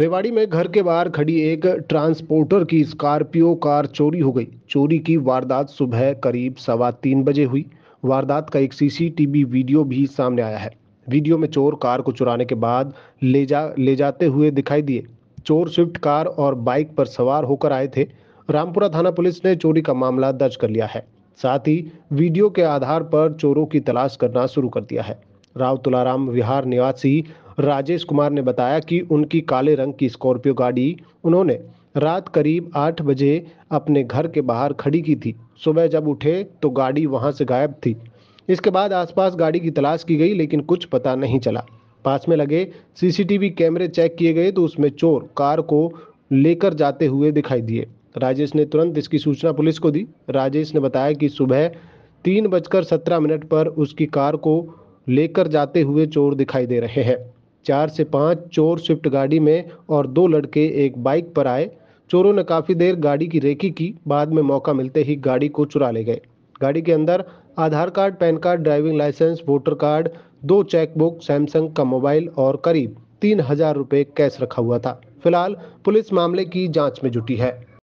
रेवाड़ी में घर के बाहर खड़ी एक ट्रांसपोर्टर की स्कॉर्पियो कार चोरी हो गई चोरी की वारदात सुबह करीब सवा तीन बजे हुई वारदात का एक सीसीटीवी वीडियो भी सामने आया है वीडियो में चोर कार को चुराने के बाद ले जा ले जाते हुए दिखाई दिए चोर स्विफ्ट कार और बाइक पर सवार होकर आए थे रामपुरा थाना पुलिस ने चोरी का मामला दर्ज कर लिया है साथ ही वीडियो के आधार पर चोरों की तलाश करना शुरू कर दिया है राव तुलाराम विहार निवासी राजेश कुमार ने बताया कि उनकी काले रंग की स्कॉर्पियो गाड़ी उन्होंने रात करीब आठ बजे अपने घर के बाहर खड़ी की थी सुबह जब उठे तो गाड़ी वहां से गायब थी इसके बाद आसपास गाड़ी की तलाश की गई लेकिन कुछ पता नहीं चला पास में लगे सीसीटीवी कैमरे चेक किए गए तो उसमें चोर कार को लेकर जाते हुए दिखाई दिए राजेश ने तुरंत इसकी सूचना पुलिस को दी राजेश ने बताया कि सुबह तीन बजकर सत्रह मिनट पर उसकी कार को लेकर जाते हुए चोर दिखाई दे रहे हैं चार से पांच चोर स्विफ्ट गाड़ी में और दो लड़के एक बाइक पर आए चोरों ने काफ़ी देर गाड़ी की रेकी की बाद में मौका मिलते ही गाड़ी को चुरा ले गए गाड़ी के अंदर Aadhaar card PAN card driving licence voter card दो चेकबुक सैमसंग का मोबाइल और करीब तीन हजार रुपये कैश रखा हुआ था फिलहाल पुलिस मामले की जांच में जुटी है